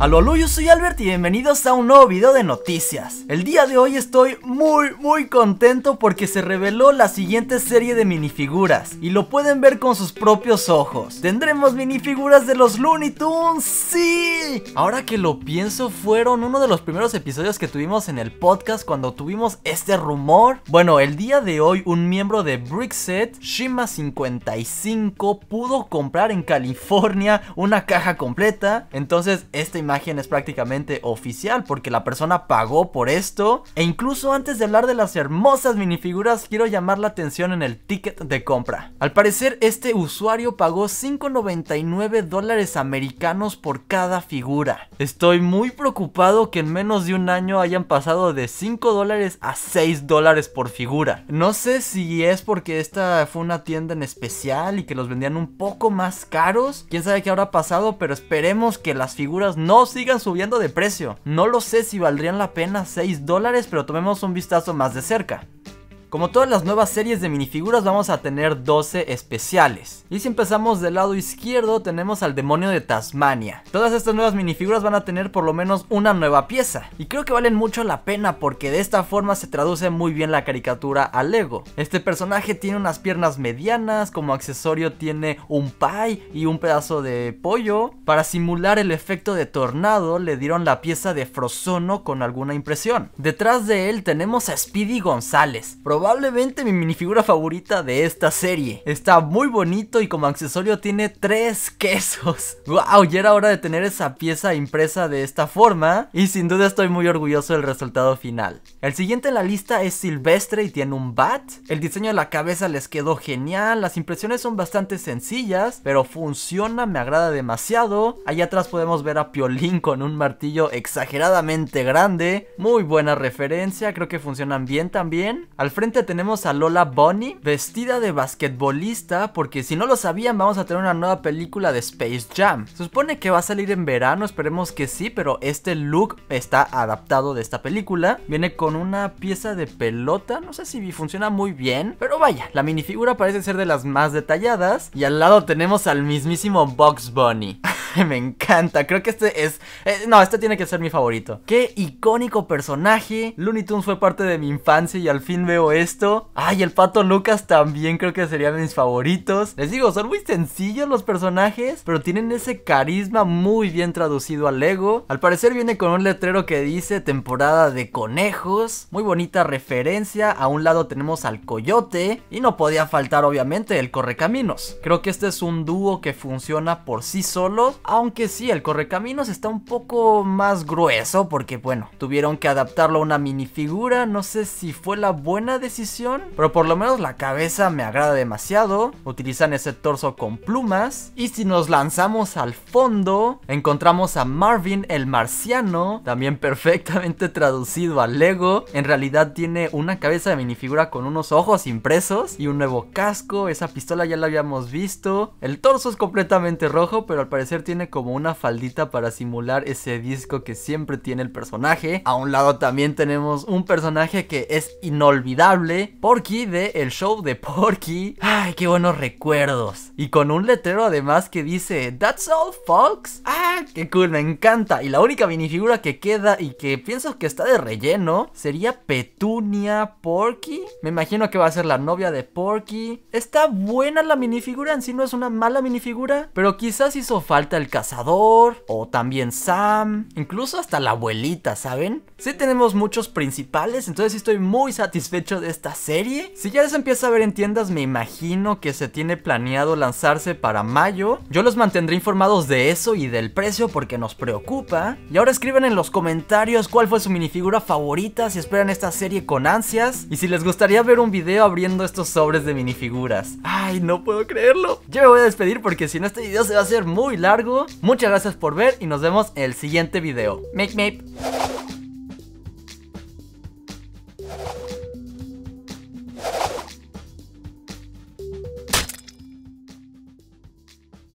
aló! yo soy Albert y bienvenidos a un nuevo video de noticias. El día de hoy estoy muy muy contento porque se reveló la siguiente serie de minifiguras y lo pueden ver con sus propios ojos. Tendremos minifiguras de los Looney Tunes, sí. Ahora que lo pienso, fueron uno de los primeros episodios que tuvimos en el podcast cuando tuvimos este rumor. Bueno, el día de hoy un miembro de Brickset, Shima 55, pudo comprar en California una caja completa. Entonces, esta imagen es prácticamente oficial porque la persona pagó por esto. E incluso antes de hablar de las hermosas minifiguras, quiero llamar la atención en el ticket de compra. Al parecer, este usuario pagó 5.99 dólares americanos por cada figura. Estoy muy preocupado que en menos de un año hayan pasado de 5 dólares a 6 dólares por figura. No sé si es porque esta fue una tienda en especial y que los vendían un poco más caros. Quién sabe qué habrá pasado, pero esperemos que las figuras no sigan subiendo de precio. No lo sé si valdrían la pena 6 dólares, pero tomemos un vistazo más de cerca. Como todas las nuevas series de minifiguras vamos a tener 12 especiales. Y si empezamos del lado izquierdo tenemos al demonio de Tasmania. Todas estas nuevas minifiguras van a tener por lo menos una nueva pieza. Y creo que valen mucho la pena porque de esta forma se traduce muy bien la caricatura al Lego. Este personaje tiene unas piernas medianas, como accesorio tiene un pie y un pedazo de pollo. Para simular el efecto de tornado le dieron la pieza de Frozono con alguna impresión. Detrás de él tenemos a Speedy González probablemente mi minifigura favorita de esta serie. Está muy bonito y como accesorio tiene tres quesos. ¡Wow! Ya era hora de tener esa pieza impresa de esta forma y sin duda estoy muy orgulloso del resultado final. El siguiente en la lista es Silvestre y tiene un bat. El diseño de la cabeza les quedó genial, las impresiones son bastante sencillas, pero funciona, me agrada demasiado. Allá atrás podemos ver a Piolín con un martillo exageradamente grande. Muy buena referencia, creo que funcionan bien también. Al frente tenemos a Lola Bunny vestida de basquetbolista porque si no lo sabían vamos a tener una nueva película de Space Jam. Se supone que va a salir en verano, esperemos que sí, pero este look está adaptado de esta película. Viene con una pieza de pelota, no sé si funciona muy bien, pero vaya, la minifigura parece ser de las más detalladas y al lado tenemos al mismísimo Box Bunny. me encanta. Creo que este es... Eh, no, este tiene que ser mi favorito. Qué icónico personaje. Looney Tunes fue parte de mi infancia y al fin veo esto. Ay, el pato Lucas también creo que serían mis favoritos. Les digo, son muy sencillos los personajes, pero tienen ese carisma muy bien traducido al Lego, Al parecer viene con un letrero que dice temporada de conejos. Muy bonita referencia. A un lado tenemos al coyote y no podía faltar obviamente el correcaminos. Creo que este es un dúo que funciona por sí solo aunque sí, el correcaminos está un poco más grueso porque bueno, tuvieron que adaptarlo a una minifigura, no sé si fue la buena decisión, pero por lo menos la cabeza me agrada demasiado, utilizan ese torso con plumas y si nos lanzamos al fondo, encontramos a Marvin el marciano, también perfectamente traducido al Lego, en realidad tiene una cabeza de minifigura con unos ojos impresos y un nuevo casco, esa pistola ya la habíamos visto, el torso es completamente rojo, pero al parecer tiene como una faldita para simular ese disco que siempre tiene el personaje. A un lado también tenemos un personaje que es inolvidable, Porky de el show de Porky. Ay, qué buenos recuerdos. Y con un letrero además que dice That's all folks. Ah, qué cool, me encanta. Y la única minifigura que queda y que pienso que está de relleno sería Petunia Porky. Me imagino que va a ser la novia de Porky. Está buena la minifigura, en sí no es una mala minifigura, pero quizás hizo falta el Cazador, o también Sam, incluso hasta la abuelita, ¿saben? Sí tenemos muchos principales, entonces estoy muy satisfecho de esta serie. Si ya les empieza a ver en tiendas, me imagino que se tiene planeado lanzarse para mayo. Yo los mantendré informados de eso y del precio porque nos preocupa. Y ahora escriben en los comentarios cuál fue su minifigura favorita, si esperan esta serie con ansias y si les gustaría ver un video abriendo estos sobres de minifiguras. Ay, no puedo creerlo. Yo me voy a despedir porque si no este video se va a hacer muy largo Muchas gracias por ver y nos vemos en el siguiente video. Make, make.